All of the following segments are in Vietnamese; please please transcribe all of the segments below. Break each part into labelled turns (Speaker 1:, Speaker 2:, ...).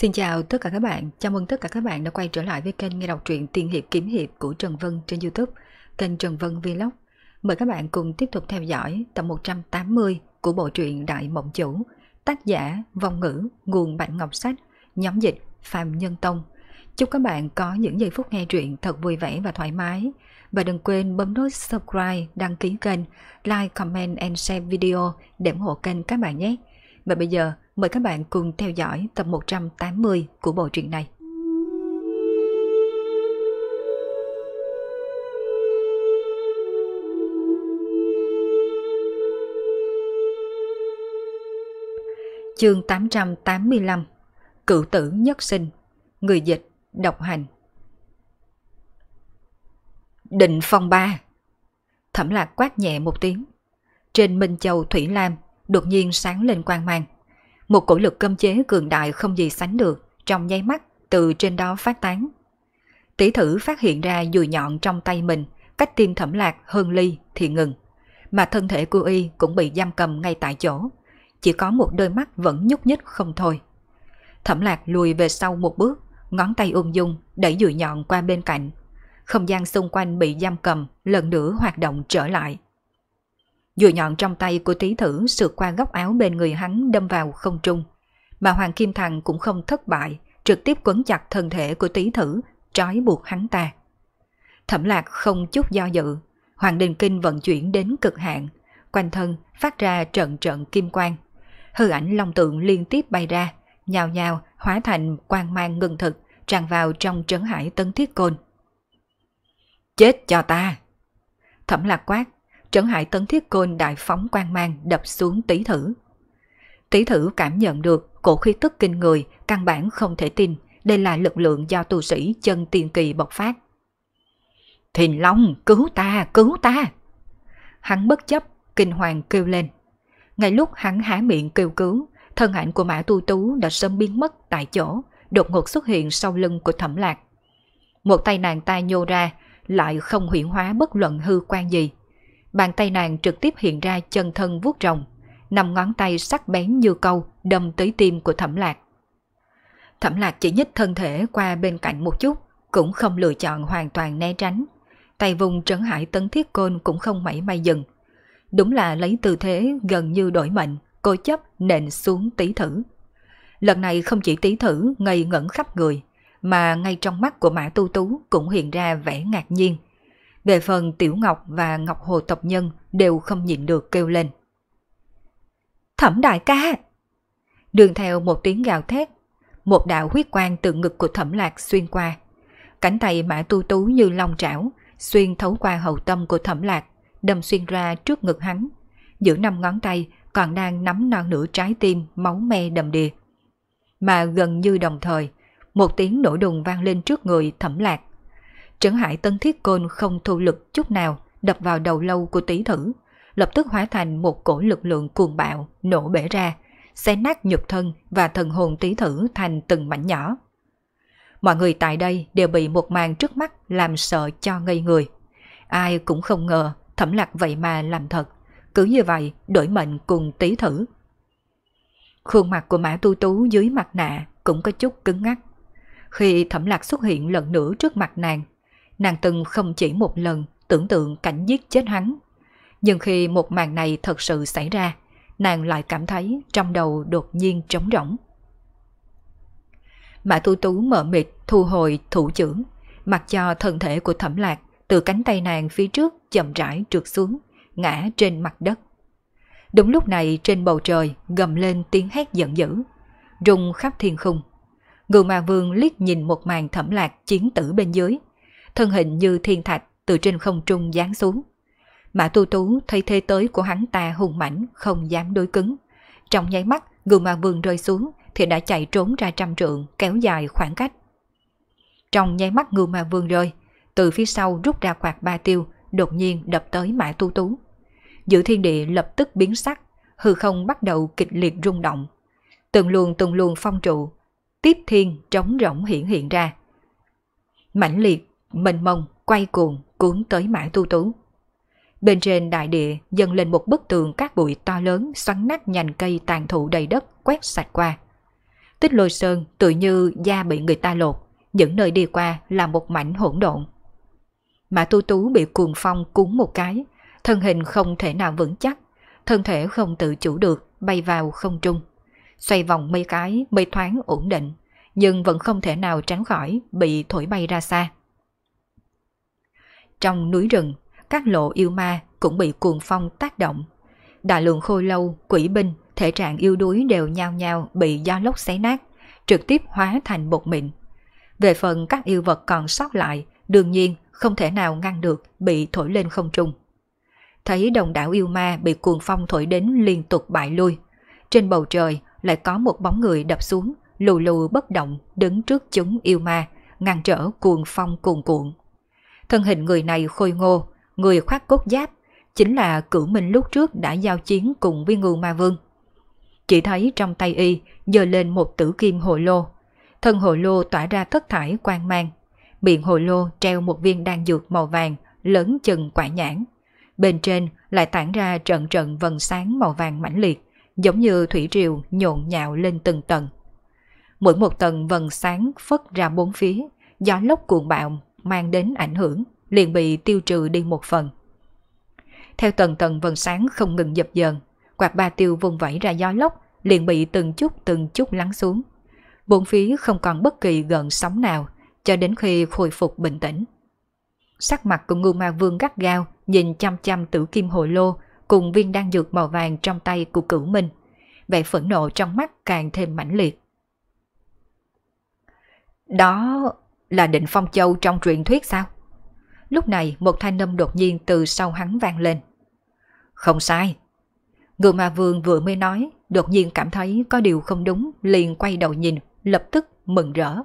Speaker 1: Xin chào tất cả các bạn, chào mừng tất cả các bạn đã quay trở lại với kênh nghe đọc truyện tiên hiệp kiếm hiệp của Trần Vân trên YouTube, kênh Trần Vân Vlog. Mời các bạn cùng tiếp tục theo dõi tập 180 của bộ truyện Đại Mộng Chủ, tác giả Vong Ngữ, nguồn Bạch Ngọc Sách, nhóm dịch Phạm Nhân Tông. Chúc các bạn có những giây phút nghe truyện thật vui vẻ và thoải mái. Và đừng quên bấm nút subscribe, đăng ký kênh, like, comment and share video để ủng hộ kênh các bạn nhé. Và bây giờ mời các bạn cùng theo dõi tập 180 của bộ truyện này. Chương 885 Cựu tử nhất sinh Người dịch độc hành Định phong ba Thẩm lạc quát nhẹ một tiếng Trên Minh Châu Thủy Lam đột nhiên sáng lên quang mang. Một cổ lực cấm chế cường đại không gì sánh được, trong nháy mắt từ trên đó phát tán. Tỷ thử phát hiện ra dùi nhọn trong tay mình, cách tim thẩm lạc hơn ly thì ngừng. Mà thân thể của y cũng bị giam cầm ngay tại chỗ, chỉ có một đôi mắt vẫn nhúc nhích không thôi. Thẩm lạc lùi về sau một bước, ngón tay ung dung đẩy dùi nhọn qua bên cạnh. Không gian xung quanh bị giam cầm lần nữa hoạt động trở lại. Dùi nhọn trong tay của tí thử sượt qua góc áo bên người hắn đâm vào không trung. Mà Hoàng Kim Thằng cũng không thất bại, trực tiếp quấn chặt thân thể của tí thử, trói buộc hắn ta. Thẩm lạc không chút do dự, Hoàng Đình Kinh vận chuyển đến cực hạn, quanh thân phát ra trận trận kim quang. Hư ảnh long tượng liên tiếp bay ra, nhào nhào hóa thành quang mang ngưng thực, tràn vào trong trấn hải tân thiết côn. Chết cho ta! Thẩm lạc quát, Trấn Hải Tấn Thiết Côn đại phóng quang mang đập xuống tí thử. Tí thử cảm nhận được cổ khí tức kinh người, căn bản không thể tin, đây là lực lượng do tu sĩ chân tiên kỳ bộc phát. Thìn Long, cứu ta, cứu ta! Hắn bất chấp, kinh hoàng kêu lên. Ngay lúc hắn há miệng kêu cứu, thân ảnh của Mã Tu Tú đã sớm biến mất tại chỗ, đột ngột xuất hiện sau lưng của thẩm lạc. Một tay nàng ta nhô ra, lại không huyển hóa bất luận hư quan gì, Bàn tay nàng trực tiếp hiện ra chân thân vuốt rồng, nằm ngón tay sắc bén như câu đâm tới tim của thẩm lạc. Thẩm lạc chỉ nhích thân thể qua bên cạnh một chút, cũng không lựa chọn hoàn toàn né tránh. Tay vùng trấn hải tấn thiết côn cũng không mảy may dừng. Đúng là lấy tư thế gần như đổi mệnh, cố chấp nện xuống tí thử. Lần này không chỉ tí thử ngây ngẩn khắp người, mà ngay trong mắt của Mã Tu Tú cũng hiện ra vẻ ngạc nhiên, về phần Tiểu Ngọc và Ngọc Hồ Tộc Nhân đều không nhịn được kêu lên. Thẩm đại ca! Đường theo một tiếng gào thét, một đạo huyết quang từ ngực của thẩm lạc xuyên qua. Cánh tay mã tu tú như long trảo, xuyên thấu qua hậu tâm của thẩm lạc, đâm xuyên ra trước ngực hắn. Giữa năm ngón tay còn đang nắm non nửa trái tim máu me đầm đìa. Mà gần như đồng thời, một tiếng nổ đùng vang lên trước người thẩm lạc. Trấn hải tân thiết côn không thu lực chút nào đập vào đầu lâu của tí thử, lập tức hóa thành một cổ lực lượng cuồng bạo, nổ bể ra, xé nát nhục thân và thần hồn tí thử thành từng mảnh nhỏ. Mọi người tại đây đều bị một màn trước mắt làm sợ cho ngây người. Ai cũng không ngờ thẩm lạc vậy mà làm thật, cứ như vậy đổi mệnh cùng tí thử. Khuôn mặt của Mã Tu Tú dưới mặt nạ cũng có chút cứng ngắc. Khi thẩm lạc xuất hiện lần nữa trước mặt nàng, Nàng từng không chỉ một lần tưởng tượng cảnh giết chết hắn. Nhưng khi một màn này thật sự xảy ra, nàng lại cảm thấy trong đầu đột nhiên trống rỗng. Mã Tu Tú mở mịt thu hồi thủ trưởng, mặc cho thân thể của thẩm lạc từ cánh tay nàng phía trước chậm rãi trượt xuống, ngã trên mặt đất. Đúng lúc này trên bầu trời gầm lên tiếng hét giận dữ, rung khắp thiên khung. Ngưu Ma Vương liếc nhìn một màn thẩm lạc chiến tử bên dưới, thân hình như thiên thạch từ trên không trung giáng xuống. Mã Tu Tú thấy thế tới của hắn ta hùng mãnh không dám đối cứng. Trong nháy mắt, gương ma vương rơi xuống thì đã chạy trốn ra trăm trượng kéo dài khoảng cách. Trong nháy mắt ngưu ma vương rơi, từ phía sau rút ra quạt ba tiêu, đột nhiên đập tới mã tu tú. Giữa thiên địa lập tức biến sắc, hư không bắt đầu kịch liệt rung động. Từng luồng từng luồng phong trụ, tiếp thiên trống rỗng hiển hiện ra. Mãnh liệt mênh mông, quay cuồng, cuốn tới mã tu tú. Bên trên đại địa dâng lên một bức tường các bụi to lớn xoắn nát nhành cây tàn thụ đầy đất quét sạch qua. Tích lôi sơn tự như da bị người ta lột, những nơi đi qua là một mảnh hỗn độn. Mã tu tú bị cuồng phong cuốn một cái, thân hình không thể nào vững chắc, thân thể không tự chủ được bay vào không trung. Xoay vòng mấy cái, mây thoáng ổn định, nhưng vẫn không thể nào tránh khỏi bị thổi bay ra xa. Trong núi rừng, các lộ yêu ma cũng bị cuồng phong tác động. Đại lượng khôi lâu, quỷ binh, thể trạng yêu đuối đều nhao nhao bị gió lốc xé nát, trực tiếp hóa thành bột mịn. Về phần các yêu vật còn sót lại, đương nhiên không thể nào ngăn được bị thổi lên không trung. Thấy đồng đảo yêu ma bị cuồng phong thổi đến liên tục bại lui. Trên bầu trời lại có một bóng người đập xuống, lù lù bất động đứng trước chúng yêu ma, ngăn trở cuồng phong cuồn cuộn. Thân hình người này khôi ngô, người khoác cốt giáp, chính là cửu minh lúc trước đã giao chiến cùng với ngưu ma vương. Chỉ thấy trong tay y giơ lên một tử kim hồ lô. Thân hồ lô tỏa ra thất thải quang mang. Miệng hồ lô treo một viên đan dược màu vàng, lớn chừng quả nhãn. Bên trên lại tản ra trận trận vần sáng màu vàng mãnh liệt, giống như thủy triều nhộn nhạo lên từng tầng. Mỗi một tầng vần sáng phất ra bốn phía, gió lốc cuồng bạo mang đến ảnh hưởng liền bị tiêu trừ đi một phần. Theo tầng tầng vần sáng không ngừng dập dờn, quạt ba tiêu vùng vẫy ra gió lốc liền bị từng chút từng chút lắng xuống. Bốn phía không còn bất kỳ gợn sóng nào cho đến khi khôi phục bình tĩnh. Sắc mặt của ngưu ma vương gắt gao nhìn chăm chăm tử kim hội lô cùng viên đan dược màu vàng trong tay của cửu minh. Vẻ phẫn nộ trong mắt càng thêm mãnh liệt. Đó là định phong châu trong truyền thuyết sao? Lúc này một thanh âm đột nhiên từ sau hắn vang lên. Không sai. Người Ma vương vừa mới nói, đột nhiên cảm thấy có điều không đúng, liền quay đầu nhìn, lập tức mừng rỡ.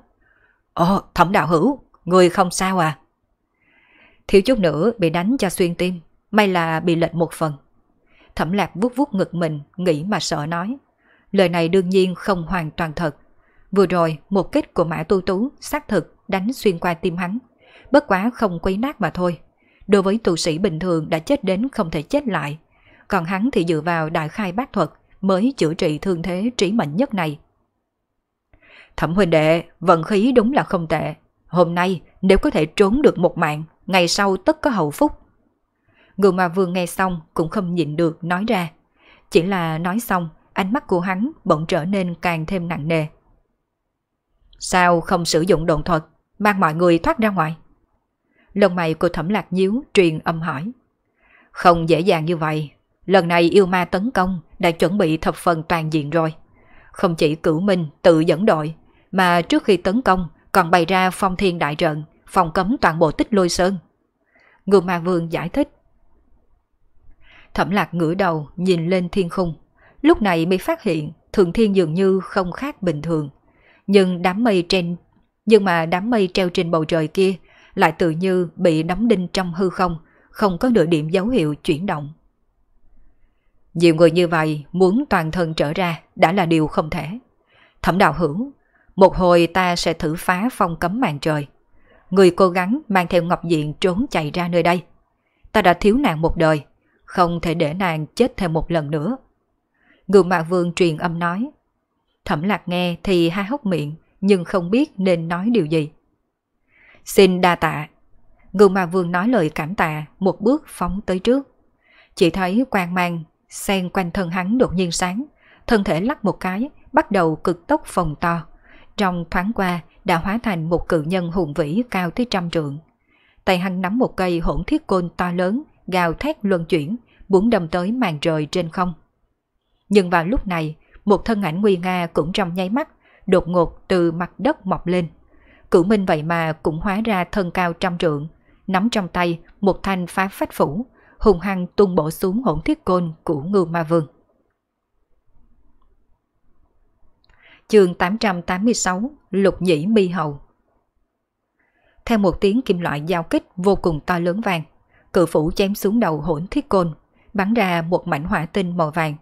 Speaker 1: Ồ, thẩm đạo hữu, người không sao à? Thiếu chút nữa bị đánh cho xuyên tim, may là bị lệch một phần. Thẩm lạc vuốt vuốt ngực mình, nghĩ mà sợ nói. Lời này đương nhiên không hoàn toàn thật. Vừa rồi, một kích của Mã Tu Tú xác thực đánh xuyên qua tim hắn. Bất quá không quấy nát mà thôi. Đối với tu sĩ bình thường đã chết đến không thể chết lại. Còn hắn thì dựa vào đại khai bác thuật mới chữa trị thương thế trí mệnh nhất này. Thẩm huynh đệ, vận khí đúng là không tệ. Hôm nay nếu có thể trốn được một mạng, ngày sau tất có hậu phúc. người mà vừa nghe xong cũng không nhịn được nói ra. Chỉ là nói xong, ánh mắt của hắn bỗng trở nên càng thêm nặng nề. Sao không sử dụng độn thuật mang mọi người thoát ra ngoài. Lần mày cô thẩm lạc nhíu truyền âm hỏi. Không dễ dàng như vậy, lần này yêu ma tấn công đã chuẩn bị thập phần toàn diện rồi. Không chỉ cửu minh tự dẫn đội, mà trước khi tấn công còn bày ra phong thiên đại trận, phòng cấm toàn bộ tích lôi sơn. Ngưu ma vương giải thích. Thẩm lạc ngửa đầu nhìn lên thiên khung. Lúc này mới phát hiện thượng thiên dường như không khác bình thường. Nhưng đám mây trên nhưng mà đám mây treo trên bầu trời kia lại tự như bị đóng đinh trong hư không, không có nửa điểm dấu hiệu chuyển động. Nhiều người như vậy muốn toàn thân trở ra đã là điều không thể. Thẩm đạo hữu, một hồi ta sẽ thử phá phong cấm màn trời. Người cố gắng mang theo Ngọc Diện trốn chạy ra nơi đây. Ta đã thiếu nàng một đời, không thể để nàng chết thêm một lần nữa. Ngưu Mạc Vương truyền âm nói. Thẩm lạc nghe thì hai hốc miệng, nhưng không biết nên nói điều gì. Xin đa tạ. Ngưu Ma Vương nói lời cảm tạ, một bước phóng tới trước. Chỉ thấy quang mang, sen quanh thân hắn đột nhiên sáng, thân thể lắc một cái, bắt đầu cực tốc phồng to. Trong thoáng qua đã hóa thành một cự nhân hùng vĩ cao tới trăm trượng. Tay hắn nắm một cây hỗn thiết côn to lớn, gào thét luân chuyển, muốn đâm tới màn trời trên không. Nhưng vào lúc này, một thân ảnh nguy nga cũng trong nháy mắt đột ngột từ mặt đất mọc lên. Cửu Minh vậy mà cũng hóa ra thân cao trăm trượng, nắm trong tay một thanh phá phách phủ, hùng hăng tung bổ xuống hỗn thiết côn của Ngưu Ma Vương. Chương 886 Lục Nhĩ Mi Hầu Theo một tiếng kim loại giao kích vô cùng to lớn vàng, cự phủ chém xuống đầu hỗn thiết côn, bắn ra một mảnh hỏa tinh màu vàng.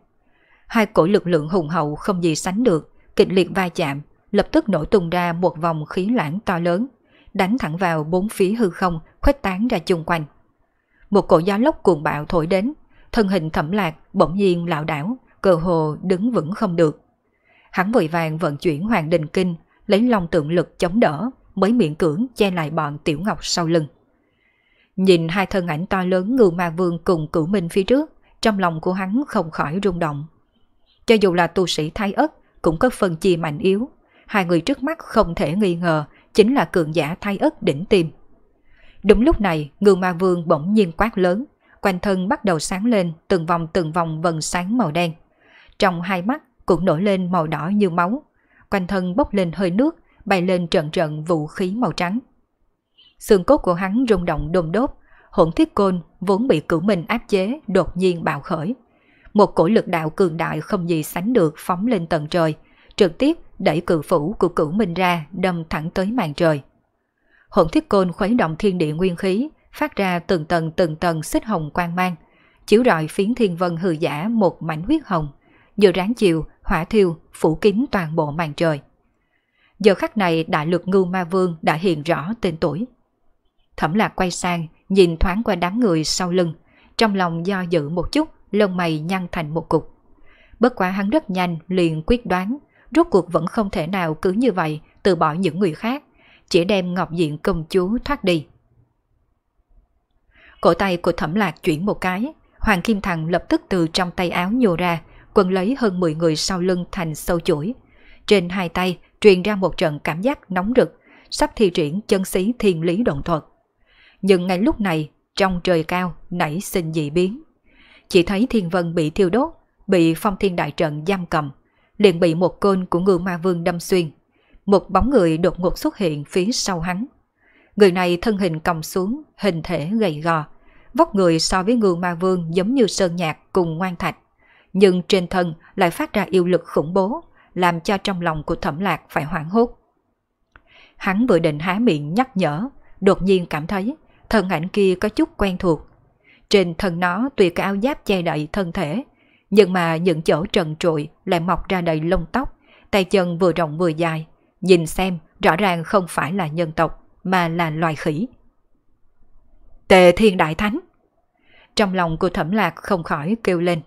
Speaker 1: Hai cổ lực lượng hùng hậu không gì sánh được, kịch liệt va chạm, lập tức nổ tung ra một vòng khí lãng to lớn, đánh thẳng vào bốn phía hư không, khuếch tán ra chung quanh. Một cổ gió lốc cuồng bạo thổi đến, thân hình thẩm lạc bỗng nhiên lảo đảo, cờ hồ đứng vững không được. Hắn vội vàng vận chuyển hoàng đình kinh, lấy long tượng lực chống đỡ, mới miễn cưỡng che lại bọn tiểu ngọc sau lưng. Nhìn hai thân ảnh to lớn ngư ma vương cùng cửu minh phía trước, trong lòng của hắn không khỏi rung động. Cho dù là tu sĩ thái ất cũng có phần chia mạnh yếu. Hai người trước mắt không thể nghi ngờ chính là cường giả thay ất đỉnh tim. Đúng lúc này, ngưu ma vương bỗng nhiên quát lớn, quanh thân bắt đầu sáng lên từng vòng từng vòng vần sáng màu đen. Trong hai mắt cũng nổi lên màu đỏ như máu, quanh thân bốc lên hơi nước, bay lên trận trận vũ khí màu trắng. Xương cốt của hắn rung động đồn đốt, hỗn thiết côn vốn bị cửu mình áp chế đột nhiên bạo khởi, một cổ lực đạo cường đại không gì sánh được phóng lên tận trời, trực tiếp đẩy cự phủ của cửu minh ra đâm thẳng tới màn trời. Hỗn thiết côn khuấy động thiên địa nguyên khí, phát ra từng tầng từng tầng xích hồng quang mang, chiếu rọi phiến thiên vân hư giả một mảnh huyết hồng, giờ ráng chiều, hỏa thiêu, phủ kín toàn bộ màn trời. Giờ khắc này đại lực ngưu ma vương đã hiện rõ tên tuổi. Thẩm lạc quay sang, nhìn thoáng qua đám người sau lưng, trong lòng do dự một chút, lông mày nhăn thành một cục. Bất quá hắn rất nhanh liền quyết đoán, rốt cuộc vẫn không thể nào cứ như vậy từ bỏ những người khác, chỉ đem Ngọc Diện công chúa thoát đi. Cổ tay của Thẩm Lạc chuyển một cái, Hoàng Kim Thằng lập tức từ trong tay áo nhô ra, quần lấy hơn 10 người sau lưng thành sâu chuỗi. Trên hai tay truyền ra một trận cảm giác nóng rực, sắp thi triển chân sĩ thiên lý động thuật. Nhưng ngay lúc này, trong trời cao nảy sinh dị biến chỉ thấy thiên vân bị thiêu đốt, bị phong thiên đại trận giam cầm, liền bị một côn của ngưu ma vương đâm xuyên. Một bóng người đột ngột xuất hiện phía sau hắn. Người này thân hình còng xuống, hình thể gầy gò, vóc người so với ngưu ma vương giống như sơn nhạc cùng ngoan thạch. Nhưng trên thân lại phát ra yêu lực khủng bố, làm cho trong lòng của thẩm lạc phải hoảng hốt. Hắn vừa định há miệng nhắc nhở, đột nhiên cảm thấy thân ảnh kia có chút quen thuộc, trên thân nó tuy cái áo giáp che đậy thân thể, nhưng mà những chỗ trần trụi lại mọc ra đầy lông tóc, tay chân vừa rộng vừa dài. Nhìn xem, rõ ràng không phải là nhân tộc, mà là loài khỉ. Tề Thiên Đại Thánh Trong lòng của Thẩm Lạc không khỏi kêu lên.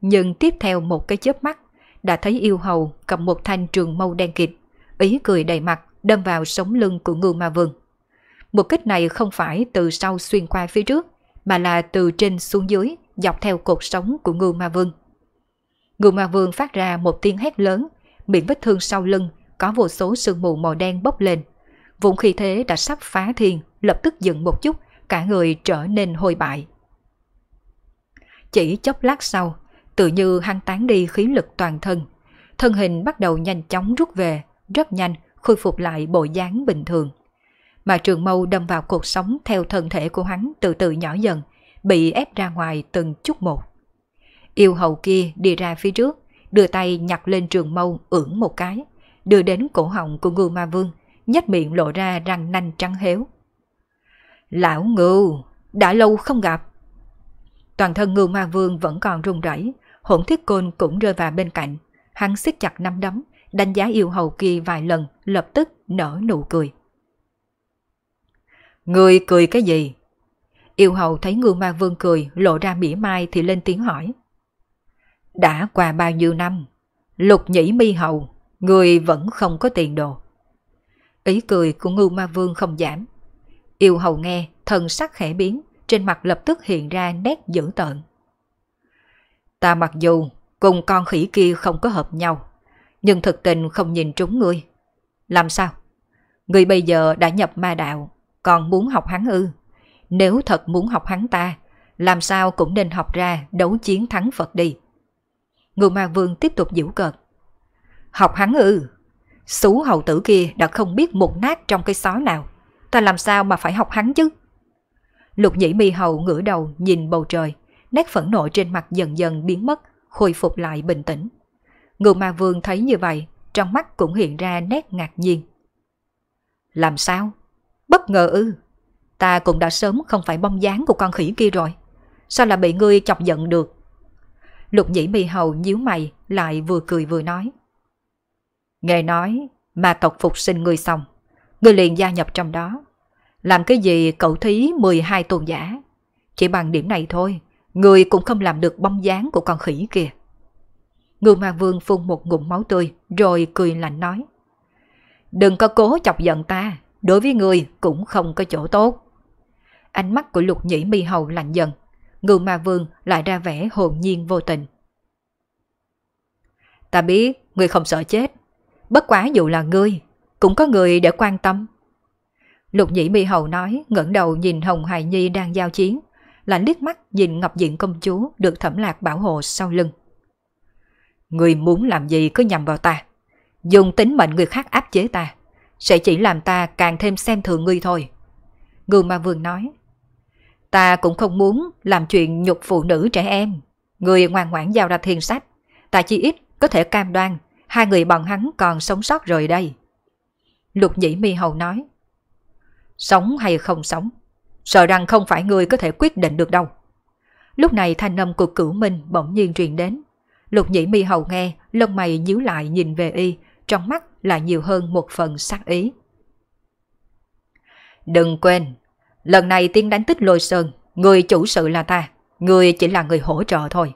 Speaker 1: Nhưng tiếp theo một cái chớp mắt, đã thấy yêu hầu cầm một thanh trường mâu đen kịt, ý cười đầy mặt đâm vào sống lưng của ngưu ma vương. Một kích này không phải từ sau xuyên qua phía trước, mà là từ trên xuống dưới, dọc theo cột sống của Ngưu Ma Vương. Ngưu Ma Vương phát ra một tiếng hét lớn, miệng vết thương sau lưng, có vô số sương mù màu đen bốc lên. Vùng khí thế đã sắp phá thiên, lập tức dừng một chút, cả người trở nên hôi bại. Chỉ chốc lát sau, tự như hăng tán đi khí lực toàn thân, thân hình bắt đầu nhanh chóng rút về, rất nhanh khôi phục lại bộ dáng bình thường mà trường mâu đâm vào cuộc sống theo thân thể của hắn từ từ nhỏ dần, bị ép ra ngoài từng chút một. Yêu hầu kia đi ra phía trước, đưa tay nhặt lên trường mâu ưỡn một cái, đưa đến cổ họng của ngưu ma vương, nhếch miệng lộ ra răng nanh trắng héo. Lão ngưu, đã lâu không gặp. Toàn thân ngưu ma vương vẫn còn run rẩy, hỗn thiết côn cũng rơi vào bên cạnh. Hắn siết chặt nắm đấm, đánh giá yêu hầu kia vài lần, lập tức nở nụ cười. Người cười cái gì? Yêu hầu thấy ngưu ma vương cười lộ ra mỉa mai thì lên tiếng hỏi. Đã qua bao nhiêu năm, lục nhĩ mi hầu, người vẫn không có tiền đồ. Ý cười của ngưu ma vương không giảm. Yêu hầu nghe, thần sắc khẽ biến, trên mặt lập tức hiện ra nét dữ tợn. Ta mặc dù cùng con khỉ kia không có hợp nhau, nhưng thực tình không nhìn trúng ngươi. Làm sao? Ngươi bây giờ đã nhập ma đạo, còn muốn học hắn ư? Nếu thật muốn học hắn ta, làm sao cũng nên học ra đấu chiến thắng Phật đi. Ngưu Ma Vương tiếp tục giễu cợt. Học hắn ư? Xú hầu tử kia đã không biết một nát trong cái xó nào. Ta làm sao mà phải học hắn chứ? Lục nhĩ mi hầu ngửa đầu nhìn bầu trời, nét phẫn nộ trên mặt dần dần biến mất, khôi phục lại bình tĩnh. Ngưu Ma Vương thấy như vậy, trong mắt cũng hiện ra nét ngạc nhiên. Làm sao? Bất ngờ ư. Ta cũng đã sớm không phải bông dáng của con khỉ kia rồi. Sao là bị ngươi chọc giận được? Lục nhĩ mì hầu nhíu mày lại vừa cười vừa nói. Nghe nói mà tộc phục sinh ngươi xong. Ngươi liền gia nhập trong đó. Làm cái gì cậu thí 12 tôn giả. Chỉ bằng điểm này thôi. Ngươi cũng không làm được bóng dáng của con khỉ kia. Ngưu Ma Vương phun một ngụm máu tươi rồi cười lạnh nói. Đừng có cố chọc giận ta đối với người cũng không có chỗ tốt. Ánh mắt của lục nhĩ mi hầu lạnh dần, ngưu ma vương lại ra vẻ hồn nhiên vô tình. Ta biết người không sợ chết, bất quá dù là ngươi, cũng có người để quan tâm. Lục nhĩ mi hầu nói ngẩng đầu nhìn Hồng Hải Nhi đang giao chiến, lạnh liếc mắt nhìn Ngọc Diện công chúa được thẩm lạc bảo hộ sau lưng. Người muốn làm gì cứ nhầm vào ta, dùng tính mệnh người khác áp chế ta, sẽ chỉ làm ta càng thêm xem thường ngươi thôi. Ngưu Ma Vương nói, ta cũng không muốn làm chuyện nhục phụ nữ trẻ em. Người ngoan ngoãn giao ra thiên sách, ta chỉ ít có thể cam đoan hai người bọn hắn còn sống sót rồi đây. Lục Nhĩ Mi Hầu nói, sống hay không sống, sợ rằng không phải người có thể quyết định được đâu. Lúc này thanh âm của cửu minh bỗng nhiên truyền đến. Lục Nhĩ Mi Hầu nghe, lông mày nhíu lại nhìn về y, trong mắt là nhiều hơn một phần sát ý. Đừng quên, lần này tiên đánh tích lôi sơn, người chủ sự là ta, người chỉ là người hỗ trợ thôi.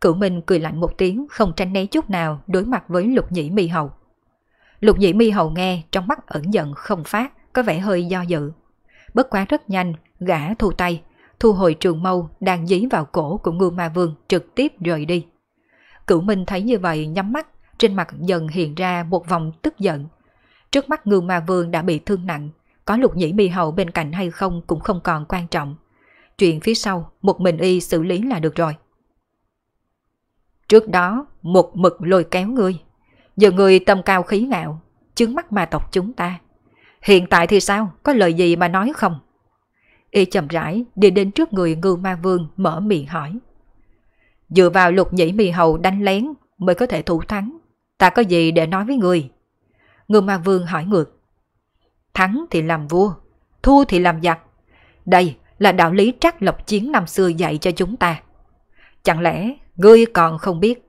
Speaker 1: Cửu Minh cười lạnh một tiếng không tránh né chút nào đối mặt với lục nhĩ mi hầu. Lục nhĩ mi hầu nghe trong mắt ẩn giận không phát, có vẻ hơi do dự. Bất quá rất nhanh, gã thu tay, thu hồi trường mâu đang dí vào cổ của ngưu ma vương trực tiếp rời đi. Cửu Minh thấy như vậy nhắm mắt trên mặt dần hiện ra một vòng tức giận. Trước mắt ngưu ma vương đã bị thương nặng, có lục nhĩ mì hậu bên cạnh hay không cũng không còn quan trọng. Chuyện phía sau, một mình y xử lý là được rồi. Trước đó, một mực lôi kéo ngươi. Giờ ngươi tâm cao khí ngạo, chướng mắt ma tộc chúng ta. Hiện tại thì sao, có lời gì mà nói không? Y chậm rãi đi đến trước người ngưu ma vương mở miệng hỏi. Dựa vào lục nhĩ mì hầu đánh lén mới có thể thủ thắng. Ta có gì để nói với người? Ngưu Ma Vương hỏi ngược. Thắng thì làm vua, thua thì làm giặc. Đây là đạo lý trắc lộc chiến năm xưa dạy cho chúng ta. Chẳng lẽ ngươi còn không biết?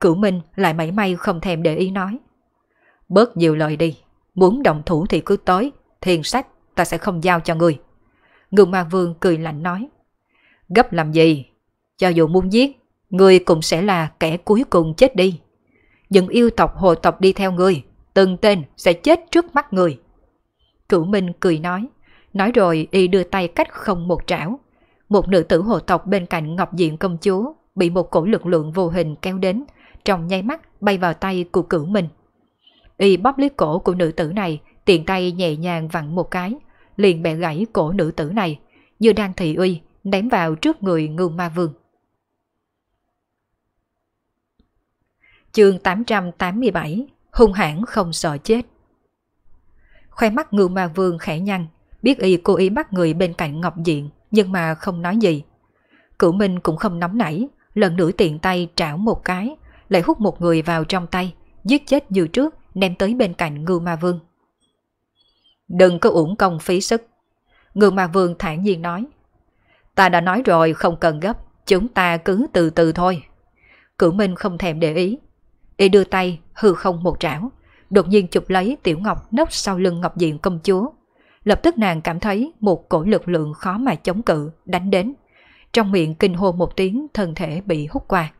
Speaker 1: Cửu Minh lại mảy may không thèm để ý nói. Bớt nhiều lời đi, muốn động thủ thì cứ tới, thiền sách ta sẽ không giao cho ngươi. Ngưu Ma Vương cười lạnh nói. Gấp làm gì? Cho dù muốn giết, ngươi cũng sẽ là kẻ cuối cùng chết đi những yêu tộc hồ tộc đi theo người, từng tên sẽ chết trước mắt người. Cửu Minh cười nói, nói rồi y đưa tay cách không một trảo. Một nữ tử hồ tộc bên cạnh Ngọc Diện công chúa bị một cổ lực lượng vô hình kéo đến, trong nháy mắt bay vào tay của Cửu Minh. Y bóp lấy cổ của nữ tử này, tiện tay nhẹ nhàng vặn một cái, liền bẻ gãy cổ nữ tử này, như đang thị uy, ném vào trước người Ngưu Ma Vương. chương 887, hung hãn không sợ chết. Khoe mắt ngưu ma vương khẽ nhăn, biết y cố ý bắt người bên cạnh Ngọc Diện, nhưng mà không nói gì. Cửu Minh cũng không nóng nảy, lần nữa tiện tay trảo một cái, lại hút một người vào trong tay, giết chết như trước, ném tới bên cạnh ngưu ma vương. Đừng có uổng công phí sức. Ngưu ma vương thản nhiên nói. Ta đã nói rồi không cần gấp, chúng ta cứ từ từ thôi. Cửu Minh không thèm để ý, Y đưa tay, hư không một trảo, đột nhiên chụp lấy Tiểu Ngọc nấp sau lưng Ngọc Diện công chúa. Lập tức nàng cảm thấy một cổ lực lượng khó mà chống cự đánh đến. Trong miệng kinh hô một tiếng thân thể bị hút qua.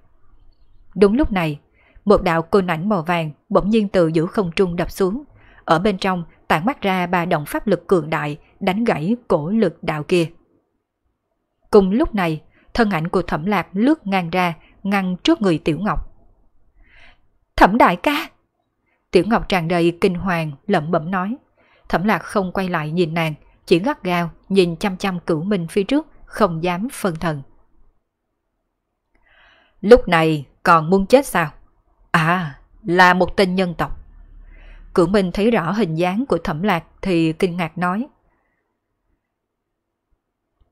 Speaker 1: Đúng lúc này, một đạo côn ảnh màu vàng bỗng nhiên từ giữa không trung đập xuống. Ở bên trong tản mắt ra ba động pháp lực cường đại đánh gãy cổ lực đạo kia. Cùng lúc này, thân ảnh của thẩm lạc lướt ngang ra, ngăn trước người Tiểu Ngọc. Thẩm đại ca! Tiểu Ngọc tràn đầy kinh hoàng, lẩm bẩm nói. Thẩm lạc không quay lại nhìn nàng, chỉ gắt gao, nhìn chăm chăm cửu minh phía trước, không dám phân thần. Lúc này còn muốn chết sao? À, là một tên nhân tộc. Cửu Minh thấy rõ hình dáng của Thẩm Lạc thì kinh ngạc nói.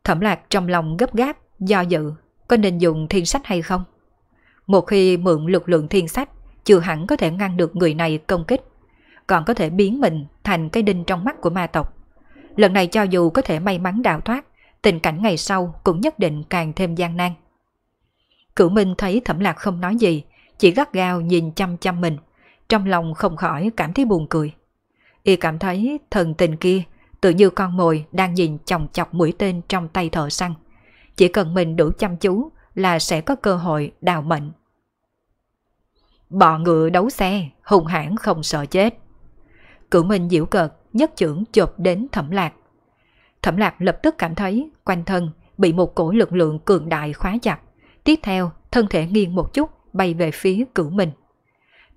Speaker 1: Thẩm Lạc trong lòng gấp gáp, do dự, có nên dùng thiên sách hay không? Một khi mượn lực lượng thiên sách chưa hẳn có thể ngăn được người này công kích, còn có thể biến mình thành cái đinh trong mắt của ma tộc. Lần này cho dù có thể may mắn đào thoát, tình cảnh ngày sau cũng nhất định càng thêm gian nan. Cửu Minh thấy Thẩm Lạc không nói gì, chỉ gắt gao nhìn chăm chăm mình, trong lòng không khỏi cảm thấy buồn cười. Y cảm thấy thần tình kia tự như con mồi đang nhìn chòng chọc mũi tên trong tay thợ săn. Chỉ cần mình đủ chăm chú là sẽ có cơ hội đào mệnh bọ ngựa đấu xe, hùng hãn không sợ chết. Cửu Minh diễu cợt, nhất trưởng chụp đến Thẩm Lạc. Thẩm Lạc lập tức cảm thấy quanh thân bị một cổ lực lượng cường đại khóa chặt. Tiếp theo, thân thể nghiêng một chút, bay về phía Cửu Minh.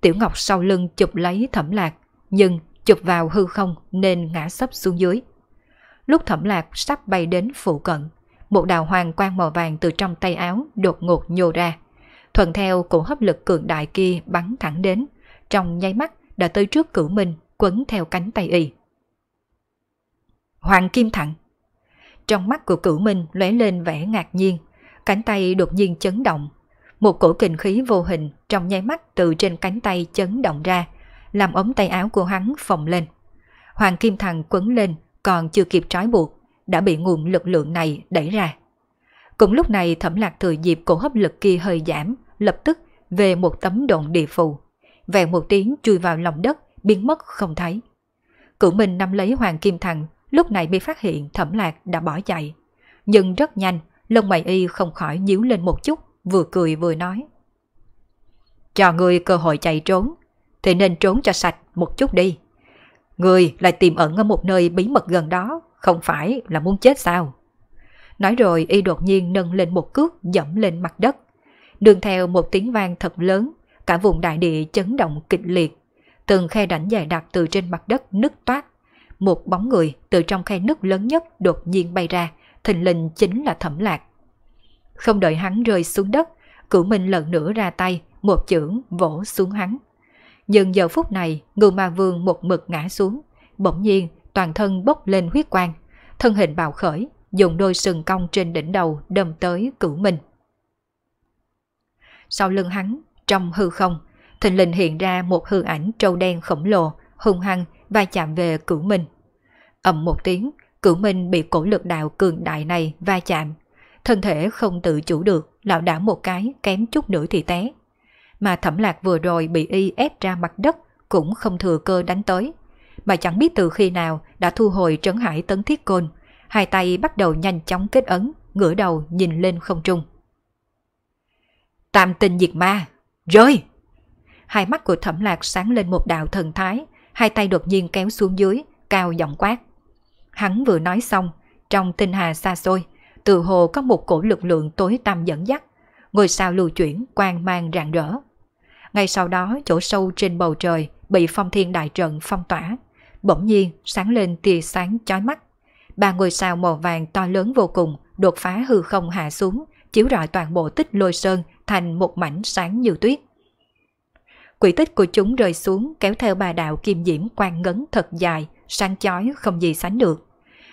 Speaker 1: Tiểu Ngọc sau lưng chụp lấy Thẩm Lạc, nhưng chụp vào hư không nên ngã sấp xuống dưới. Lúc Thẩm Lạc sắp bay đến phụ cận, một đào hoàng quang màu vàng từ trong tay áo đột ngột nhô ra thuận theo cổ hấp lực cường đại kia bắn thẳng đến, trong nháy mắt đã tới trước cửu mình, quấn theo cánh tay y. Hoàng Kim Thẳng Trong mắt của cửu minh lóe lên vẻ ngạc nhiên, cánh tay đột nhiên chấn động. Một cổ kình khí vô hình trong nháy mắt từ trên cánh tay chấn động ra, làm ống tay áo của hắn phồng lên. Hoàng Kim Thằng quấn lên còn chưa kịp trói buộc, đã bị nguồn lực lượng này đẩy ra. Cũng lúc này thẩm lạc thừa dịp cổ hấp lực kia hơi giảm, lập tức về một tấm độn địa phù. Vẹn một tiếng chui vào lòng đất, biến mất không thấy. Cửu Minh nắm lấy Hoàng Kim Thằng, lúc này bị phát hiện thẩm lạc đã bỏ chạy. Nhưng rất nhanh, lông mày y không khỏi nhíu lên một chút, vừa cười vừa nói. Cho người cơ hội chạy trốn, thì nên trốn cho sạch một chút đi. Người lại tìm ẩn ở một nơi bí mật gần đó, không phải là muốn chết sao? Nói rồi y đột nhiên nâng lên một cước dẫm lên mặt đất đường theo một tiếng vang thật lớn, cả vùng đại địa chấn động kịch liệt. Từng khe rãnh dài đặc từ trên mặt đất nứt toát. Một bóng người từ trong khe nứt lớn nhất đột nhiên bay ra, thình lình chính là thẩm lạc. Không đợi hắn rơi xuống đất, cửu minh lần nữa ra tay, một chưởng vỗ xuống hắn. Nhưng giờ phút này, ngưu ma vương một mực ngã xuống, bỗng nhiên toàn thân bốc lên huyết quang, thân hình bào khởi, dùng đôi sừng cong trên đỉnh đầu đâm tới cửu minh sau lưng hắn, trong hư không, thình lình hiện ra một hư ảnh trâu đen khổng lồ, hung hăng và chạm về cửu minh. ầm một tiếng, cửu minh bị cổ lực đạo cường đại này va chạm. Thân thể không tự chủ được, lão đảo một cái, kém chút nữa thì té. Mà thẩm lạc vừa rồi bị y ép ra mặt đất, cũng không thừa cơ đánh tới. Mà chẳng biết từ khi nào đã thu hồi trấn hải tấn thiết côn, hai tay bắt đầu nhanh chóng kết ấn, ngửa đầu nhìn lên không trung. Tam tinh diệt ma, rơi! Hai mắt của thẩm lạc sáng lên một đạo thần thái, hai tay đột nhiên kéo xuống dưới, cao giọng quát. Hắn vừa nói xong, trong tinh hà xa xôi, từ hồ có một cổ lực lượng tối tăm dẫn dắt, ngôi sao lưu chuyển quang mang rạng rỡ. Ngay sau đó chỗ sâu trên bầu trời bị phong thiên đại trận phong tỏa, bỗng nhiên sáng lên tia sáng chói mắt. Ba ngôi sao màu vàng to lớn vô cùng đột phá hư không hạ xuống, chiếu rọi toàn bộ tích lôi sơn thành một mảnh sáng như tuyết. Quỷ tích của chúng rơi xuống kéo theo bà đạo kim diễm quang ngấn thật dài, sáng chói không gì sánh được.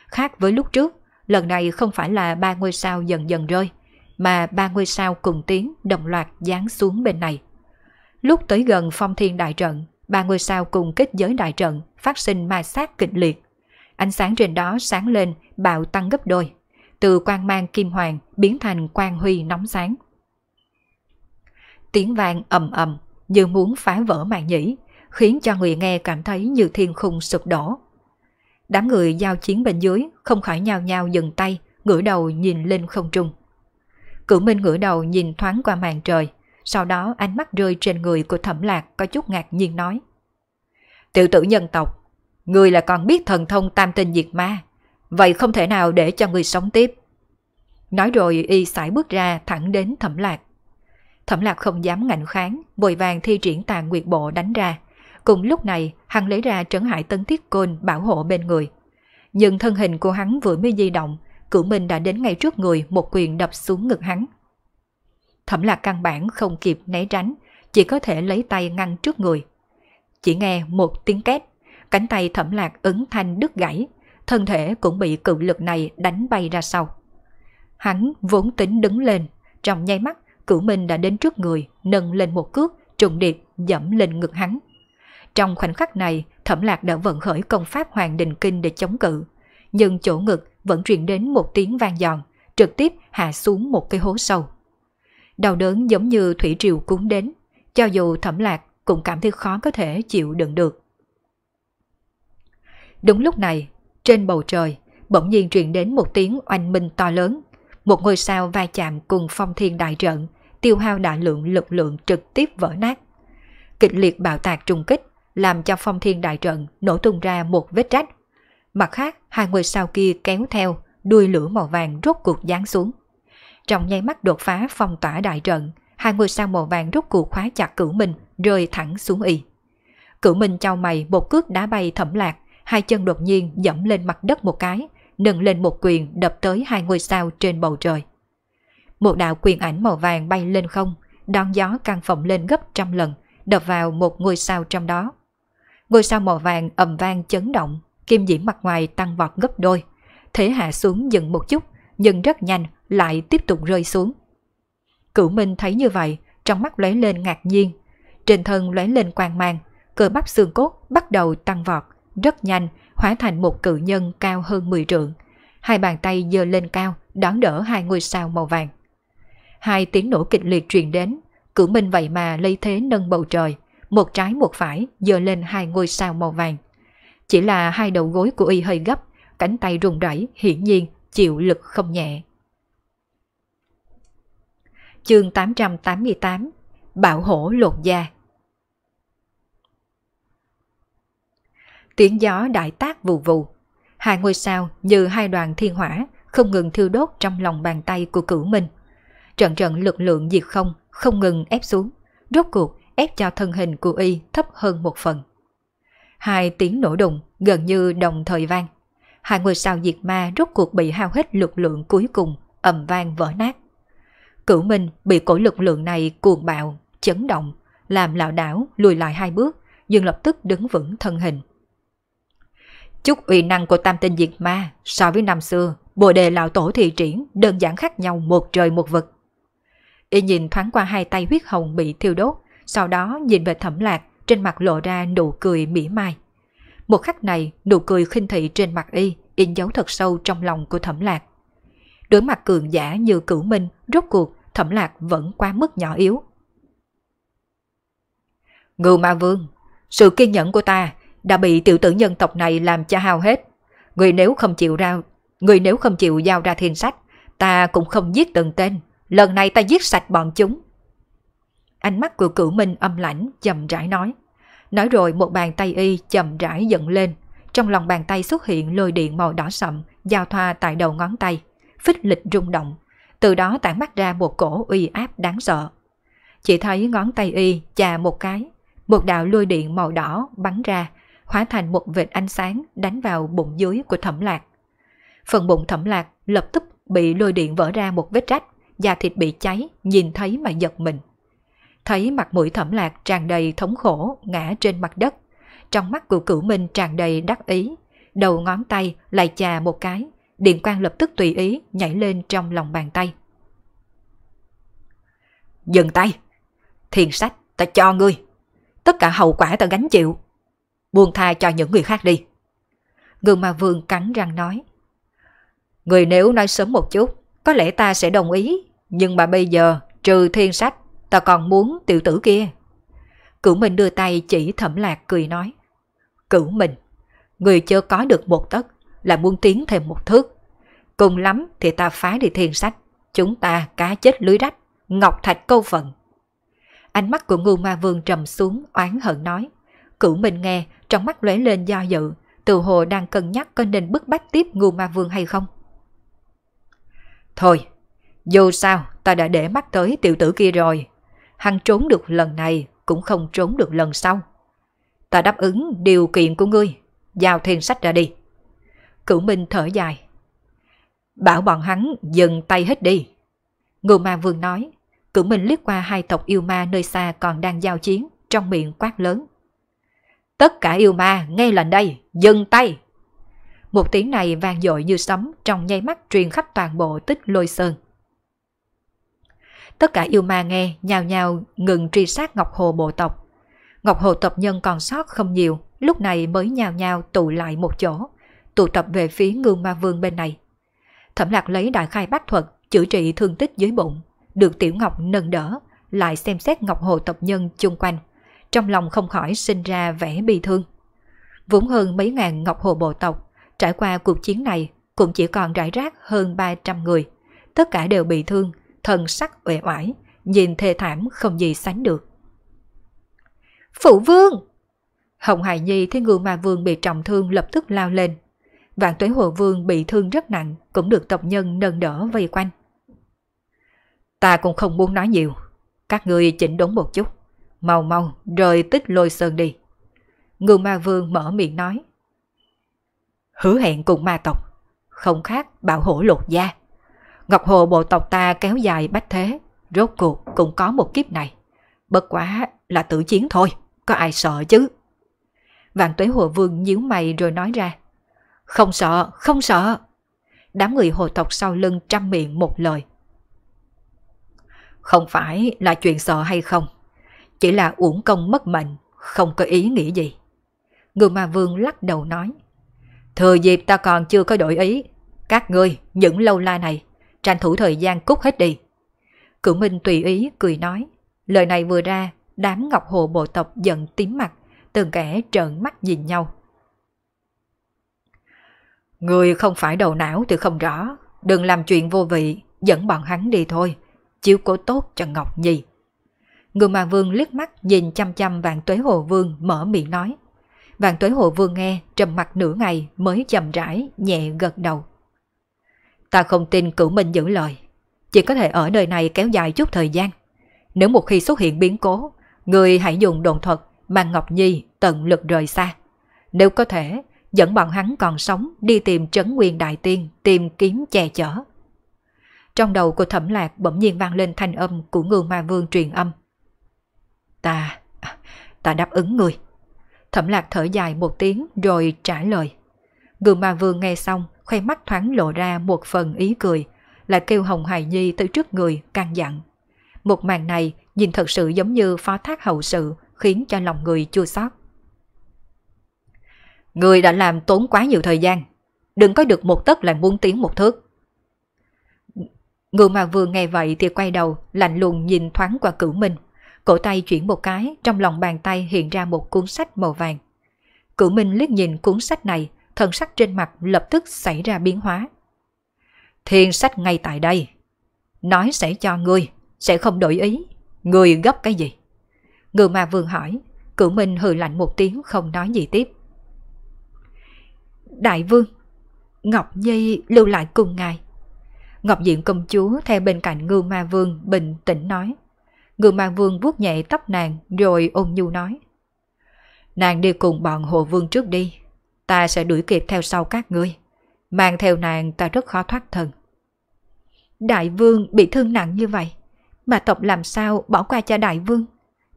Speaker 1: Khác với lúc trước, lần này không phải là ba ngôi sao dần dần rơi, mà ba ngôi sao cùng tiến đồng loạt giáng xuống bên này. Lúc tới gần phong thiên đại trận, ba ngôi sao cùng kết giới đại trận phát sinh ma sát kịch liệt. Ánh sáng trên đó sáng lên, bạo tăng gấp đôi, từ quang mang kim hoàng biến thành quang huy nóng sáng tiếng vang ầm ầm như muốn phá vỡ màn nhĩ, khiến cho người nghe cảm thấy như thiên khung sụp đổ. Đám người giao chiến bên dưới không khỏi nhao nhao dừng tay, ngửa đầu nhìn lên không trung. Cửu Minh ngửa đầu nhìn thoáng qua màn trời, sau đó ánh mắt rơi trên người của thẩm lạc có chút ngạc nhiên nói. Tiểu tử nhân tộc, người là còn biết thần thông tam tinh diệt ma, vậy không thể nào để cho người sống tiếp. Nói rồi y sải bước ra thẳng đến thẩm lạc. Thẩm lạc không dám ngạnh kháng, vội vàng thi triển tàn nguyệt bộ đánh ra. Cùng lúc này, hắn lấy ra trấn hải tấn thiết côn bảo hộ bên người. Nhưng thân hình của hắn vừa mới di động, cử minh đã đến ngay trước người một quyền đập xuống ngực hắn. Thẩm lạc căn bản không kịp né tránh, chỉ có thể lấy tay ngăn trước người. Chỉ nghe một tiếng két, cánh tay thẩm lạc ứng thanh đứt gãy, thân thể cũng bị cự lực này đánh bay ra sau. Hắn vốn tính đứng lên, trong nháy mắt cửu minh đã đến trước người, nâng lên một cước, trùng điệp, dẫm lên ngực hắn. Trong khoảnh khắc này, thẩm lạc đã vận khởi công pháp hoàng đình kinh để chống cự. Nhưng chỗ ngực vẫn truyền đến một tiếng vang giòn, trực tiếp hạ xuống một cái hố sâu. Đau đớn giống như thủy triều cuốn đến, cho dù thẩm lạc cũng cảm thấy khó có thể chịu đựng được. Đúng lúc này, trên bầu trời, bỗng nhiên truyền đến một tiếng oanh minh to lớn, một ngôi sao va chạm cùng phong thiên đại trận, tiêu hao đại lượng lực lượng trực tiếp vỡ nát. Kịch liệt bạo tạc trùng kích, làm cho phong thiên đại trận nổ tung ra một vết rách. Mặt khác, hai ngôi sao kia kéo theo, đuôi lửa màu vàng rốt cuộc giáng xuống. Trong nháy mắt đột phá phong tỏa đại trận, hai ngôi sao màu vàng rốt cuộc khóa chặt cửu mình, rơi thẳng xuống y. Cửu mình trao mày một cước đá bay thẩm lạc, hai chân đột nhiên dẫm lên mặt đất một cái, nâng lên một quyền đập tới hai ngôi sao trên bầu trời. Một đạo quyền ảnh màu vàng bay lên không, đón gió căng phồng lên gấp trăm lần, đập vào một ngôi sao trong đó. Ngôi sao màu vàng ầm vang chấn động, kim diễm mặt ngoài tăng vọt gấp đôi. Thế hạ xuống dừng một chút, nhưng rất nhanh lại tiếp tục rơi xuống. Cửu Minh thấy như vậy, trong mắt lóe lên ngạc nhiên. Trên thân lóe lên quang mang, cơ bắp xương cốt bắt đầu tăng vọt, rất nhanh hóa thành một cự nhân cao hơn 10 trượng. Hai bàn tay giơ lên cao, đón đỡ hai ngôi sao màu vàng. Hai tiếng nổ kịch liệt truyền đến, cử minh vậy mà lấy thế nâng bầu trời, một trái một phải giơ lên hai ngôi sao màu vàng. Chỉ là hai đầu gối của y hơi gấp, cánh tay rung rẩy, hiển nhiên chịu lực không nhẹ. Chương 888 Bảo hổ lột da Tiếng gió đại tác vù vù. Hai ngôi sao như hai đoàn thiên hỏa không ngừng thiêu đốt trong lòng bàn tay của cửu minh. Trận trận lực lượng diệt không không ngừng ép xuống, rốt cuộc ép cho thân hình của y thấp hơn một phần. Hai tiếng nổ đùng gần như đồng thời vang. Hai ngôi sao diệt ma rốt cuộc bị hao hết lực lượng cuối cùng, ầm vang vỡ nát. Cửu Minh bị cổ lực lượng này cuồng bạo, chấn động, làm lão đảo lùi lại hai bước, nhưng lập tức đứng vững thân hình. Chút uy năng của tam tinh diệt ma so với năm xưa, bồ đề lão tổ thị triển đơn giản khác nhau một trời một vực. Y nhìn thoáng qua hai tay huyết hồng bị thiêu đốt, sau đó nhìn về thẩm lạc, trên mặt lộ ra nụ cười mỉa mai. Một khắc này, nụ cười khinh thị trên mặt y, in dấu thật sâu trong lòng của thẩm lạc. Đối mặt cường giả như cửu minh, rốt cuộc thẩm lạc vẫn quá mức nhỏ yếu. Ngưu Ma Vương, sự kiên nhẫn của ta đã bị tiểu tử nhân tộc này làm cho hao hết. Người nếu không chịu ra, người nếu không chịu giao ra thiên sách, ta cũng không giết từng tên. Lần này ta giết sạch bọn chúng. Ánh mắt của cửu minh âm lãnh, chậm rãi nói. Nói rồi một bàn tay y chậm rãi dựng lên. Trong lòng bàn tay xuất hiện lôi điện màu đỏ sậm, giao thoa tại đầu ngón tay. Phích lịch rung động. Từ đó tản mắt ra một cổ uy áp đáng sợ. Chỉ thấy ngón tay y chà một cái. Một đạo lôi điện màu đỏ bắn ra, hóa thành một vệt ánh sáng đánh vào bụng dưới của thẩm lạc. Phần bụng thẩm lạc lập tức bị lôi điện vỡ ra một vết rách, da thịt bị cháy, nhìn thấy mà giật mình. Thấy mặt mũi thẩm lạc tràn đầy thống khổ, ngã trên mặt đất. Trong mắt của cửu minh tràn đầy đắc ý, đầu ngón tay lại chà một cái, điện quang lập tức tùy ý nhảy lên trong lòng bàn tay. Dừng tay! Thiền sách, ta cho ngươi! Tất cả hậu quả ta gánh chịu! buông tha cho những người khác đi. Ngưu Ma Vương cắn răng nói. Người nếu nói sớm một chút, có lẽ ta sẽ đồng ý, nhưng mà bây giờ, trừ thiên sách, ta còn muốn tiểu tử kia. Cửu Minh đưa tay chỉ thẩm lạc cười nói. Cửu Minh, người chưa có được một tấc là muốn tiến thêm một thước. Cùng lắm thì ta phá đi thiên sách, chúng ta cá chết lưới rách, ngọc thạch câu phận. Ánh mắt của Ngưu Ma Vương trầm xuống oán hận nói. Cửu Minh nghe trong mắt lóe lên do dự, tự hồ đang cân nhắc có nên bức bách tiếp ngưu ma vương hay không. Thôi, dù sao ta đã để mắt tới tiểu tử kia rồi. Hắn trốn được lần này cũng không trốn được lần sau. Ta đáp ứng điều kiện của ngươi, giao thiên sách ra đi. Cửu Minh thở dài. Bảo bọn hắn dừng tay hết đi. Ngưu ma vương nói, cửu Minh liếc qua hai tộc yêu ma nơi xa còn đang giao chiến, trong miệng quát lớn. Tất cả yêu ma nghe lệnh đây, dừng tay! Một tiếng này vang dội như sấm trong nháy mắt truyền khắp toàn bộ tích lôi sơn. Tất cả yêu ma nghe nhào nhào ngừng truy sát Ngọc Hồ bộ tộc. Ngọc Hồ tộc nhân còn sót không nhiều, lúc này mới nhào nhào tụ lại một chỗ, tụ tập về phía Ngưu Ma Vương bên này. Thẩm Lạc lấy đại khai bách thuật chữa trị thương tích dưới bụng, được Tiểu Ngọc nâng đỡ, lại xem xét Ngọc Hồ tộc nhân chung quanh – trong lòng không khỏi sinh ra vẻ bi thương. Vốn hơn mấy ngàn ngọc hồ bộ tộc, trải qua cuộc chiến này cũng chỉ còn rải rác hơn 300 người. Tất cả đều bị thương, thần sắc uể oải, nhìn thê thảm không gì sánh được. Phụ vương! Hồng Hải Nhi thấy ngưu ma vương bị trọng thương lập tức lao lên. Vạn tuế hồ vương bị thương rất nặng cũng được tộc nhân nâng đỡ vây quanh. Ta cũng không muốn nói nhiều, các ngươi chỉnh đốn một chút mau mau rời tích lôi sơn đi. Ngưu ma vương mở miệng nói. Hứa hẹn cùng ma tộc, không khác bảo hổ lột da. Ngọc Hồ bộ tộc ta kéo dài bách thế, rốt cuộc cũng có một kiếp này. Bất quá là tử chiến thôi, có ai sợ chứ? Vạn tuế hồ vương nhíu mày rồi nói ra. Không sợ, không sợ. Đám người hồ tộc sau lưng trăm miệng một lời. Không phải là chuyện sợ hay không, chỉ là uổng công mất mệnh, không có ý nghĩa gì. Người ma vương lắc đầu nói. Thừa dịp ta còn chưa có đổi ý. Các ngươi, những lâu la này, tranh thủ thời gian cút hết đi. Cửu Minh tùy ý cười nói. Lời này vừa ra, đám ngọc hồ bộ tộc giận tím mặt, từng kẻ trợn mắt nhìn nhau. Người không phải đầu não thì không rõ, đừng làm chuyện vô vị, dẫn bọn hắn đi thôi, chiếu cố tốt cho Ngọc Nhi. Ngưu Ma Vương liếc mắt nhìn chăm chăm Vạn Tuế Hồ Vương mở miệng nói. Vạn Tuế Hồ Vương nghe trầm mặt nửa ngày mới chậm rãi, nhẹ gật đầu. Ta không tin cửu minh giữ lời, chỉ có thể ở nơi này kéo dài chút thời gian. Nếu một khi xuất hiện biến cố, người hãy dùng đồn thuật mà Ngọc Nhi tận lực rời xa. Nếu có thể, dẫn bọn hắn còn sống đi tìm trấn nguyên đại tiên tìm kiếm che chở. Trong đầu của thẩm lạc bỗng nhiên vang lên thanh âm của ngưu ma vương truyền âm. Ta, ta đáp ứng người. Thẩm lạc thở dài một tiếng rồi trả lời. Gương ma vương nghe xong, khoe mắt thoáng lộ ra một phần ý cười, là kêu Hồng Hoài Nhi tới trước người, căng dặn. Một màn này nhìn thật sự giống như phó thác hậu sự, khiến cho lòng người chua xót. Người đã làm tốn quá nhiều thời gian, đừng có được một tấc là muốn tiến một thước. Ngưu mà vừa nghe vậy thì quay đầu, lạnh lùng nhìn thoáng qua cửu mình. Cổ tay chuyển một cái, trong lòng bàn tay hiện ra một cuốn sách màu vàng. Cửu Minh liếc nhìn cuốn sách này, thần sắc trên mặt lập tức xảy ra biến hóa. Thiên sách ngay tại đây. Nói sẽ cho ngươi, sẽ không đổi ý. Ngươi gấp cái gì? Người mà Vương hỏi, cửu Minh hừ lạnh một tiếng không nói gì tiếp. Đại vương, Ngọc Nhi lưu lại cùng ngài. Ngọc Diện công chúa theo bên cạnh Ngư Ma Vương bình tĩnh nói. Ngự mạng vương vuốt nhẹ tóc nàng rồi ôn nhu nói. Nàng đi cùng bọn hồ vương trước đi. Ta sẽ đuổi kịp theo sau các ngươi. Mang theo nàng ta rất khó thoát thân. Đại vương bị thương nặng như vậy. Mà tộc làm sao bỏ qua cho đại vương?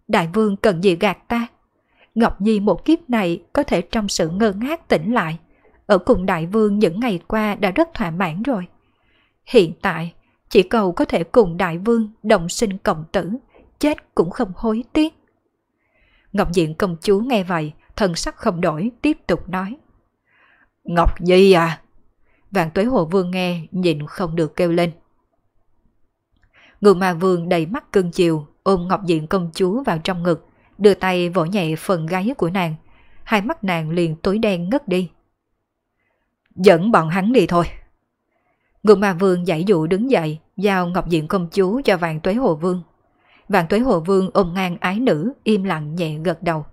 Speaker 1: Đại vương cần gì gạt ta? Ngọc Nhi một kiếp này có thể trong sự ngơ ngác tỉnh lại. Ở cùng đại vương những ngày qua đã rất thỏa mãn rồi. Hiện tại, chỉ cầu có thể cùng đại vương đồng sinh cộng tử chết cũng không hối tiếc. Ngọc Diện công chúa nghe vậy, thần sắc không đổi, tiếp tục nói. Ngọc Di à? Vạn tuế hồ vương nghe, nhịn không được kêu lên. Người ma vương đầy mắt cưng chiều, ôm Ngọc Diện công chúa vào trong ngực, đưa tay vỗ nhẹ phần gáy của nàng. Hai mắt nàng liền tối đen ngất đi. Dẫn bọn hắn đi thôi. Người ma vương giải dụ đứng dậy, giao Ngọc Diện công chúa cho vạn tuế hồ vương Vạn tuế hồ vương ôm ngang ái nữ, im lặng nhẹ gật đầu.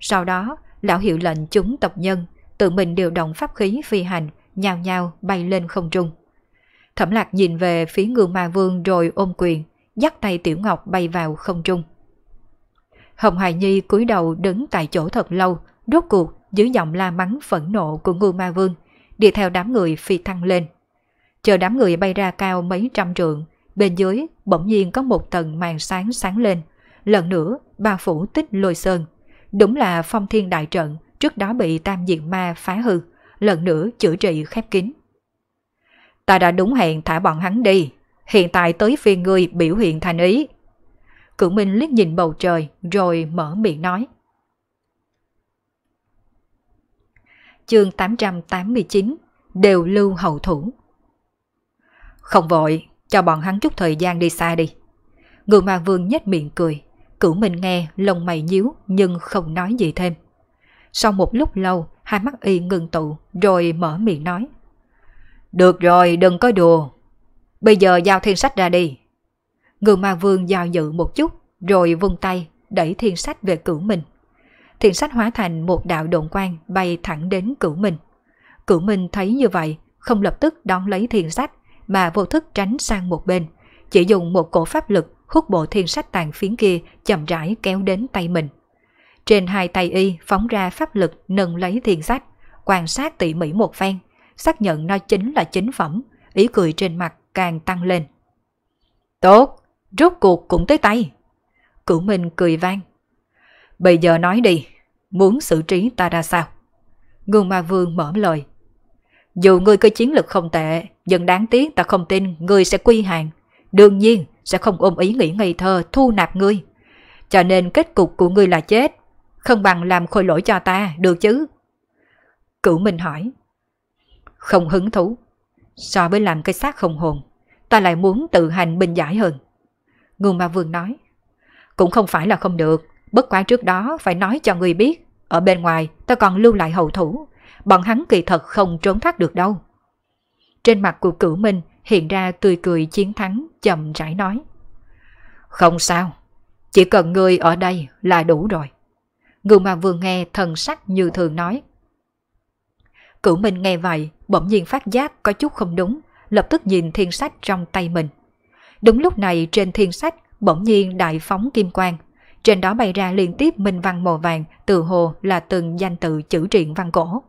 Speaker 1: Sau đó, lão hiệu lệnh chúng tộc nhân, tự mình điều động pháp khí phi hành, nhào nhào bay lên không trung. Thẩm lạc nhìn về phía ngưu ma vương rồi ôm quyền, dắt tay tiểu ngọc bay vào không trung. Hồng Hoài Nhi cúi đầu đứng tại chỗ thật lâu, rốt cuộc dưới giọng la mắng phẫn nộ của ngưu ma vương, đi theo đám người phi thăng lên. Chờ đám người bay ra cao mấy trăm trượng, Bên dưới bỗng nhiên có một tầng màn sáng sáng lên, lần nữa ba phủ tích lôi sơn. Đúng là phong thiên đại trận trước đó bị tam diện ma phá hư, lần nữa chữa trị khép kín. Ta đã đúng hẹn thả bọn hắn đi, hiện tại tới phiên ngươi biểu hiện thành ý. Cử Minh liếc nhìn bầu trời rồi mở miệng nói. Chương 889 Đều lưu hậu thủ Không vội, cho bọn hắn chút thời gian đi xa đi. Ngược mà vương nhếch miệng cười, cửu mình nghe lông mày nhíu nhưng không nói gì thêm. Sau một lúc lâu, hai mắt y ngừng tụ rồi mở miệng nói. Được rồi, đừng có đùa. Bây giờ giao thiên sách ra đi. Ngự ma vương giao dự một chút rồi vung tay đẩy thiên sách về cửu mình. Thiên sách hóa thành một đạo độn quang bay thẳng đến cửu mình. Cửu mình thấy như vậy, không lập tức đón lấy thiên sách mà vô thức tránh sang một bên, chỉ dùng một cổ pháp lực hút bộ thiên sách tàn phiến kia chậm rãi kéo đến tay mình. Trên hai tay y phóng ra pháp lực nâng lấy thiên sách, quan sát tỉ mỉ một phen, xác nhận nó chính là chính phẩm, ý cười trên mặt càng tăng lên. Tốt, rốt cuộc cũng tới tay. Cửu Minh cười vang. Bây giờ nói đi, muốn xử trí ta ra sao? Ngưu Ma Vương mở lời. Dù ngươi có chiến lực không tệ, nhưng đáng tiếc ta không tin ngươi sẽ quy hàng. Đương nhiên, sẽ không ôm ý nghĩ ngây thơ thu nạp ngươi. Cho nên kết cục của ngươi là chết, không bằng làm khôi lỗi cho ta, được chứ? Cửu Minh hỏi. Không hứng thú. So với làm cái xác không hồn, ta lại muốn tự hành bình giải hơn. Ngưu Ma Vương nói. Cũng không phải là không được, bất quá trước đó phải nói cho người biết. Ở bên ngoài ta còn lưu lại hậu thủ, bọn hắn kỳ thật không trốn thoát được đâu. Trên mặt của cửu minh hiện ra tươi cười chiến thắng chậm rãi nói. Không sao, chỉ cần ngươi ở đây là đủ rồi. Ngưu mà vừa nghe thần sắc như thường nói. Cửu Minh nghe vậy, bỗng nhiên phát giác có chút không đúng, lập tức nhìn thiên sách trong tay mình. Đúng lúc này trên thiên sách bỗng nhiên đại phóng kim quang, trên đó bay ra liên tiếp minh văn màu vàng từ hồ là từng danh tự chữ truyện văn cổ.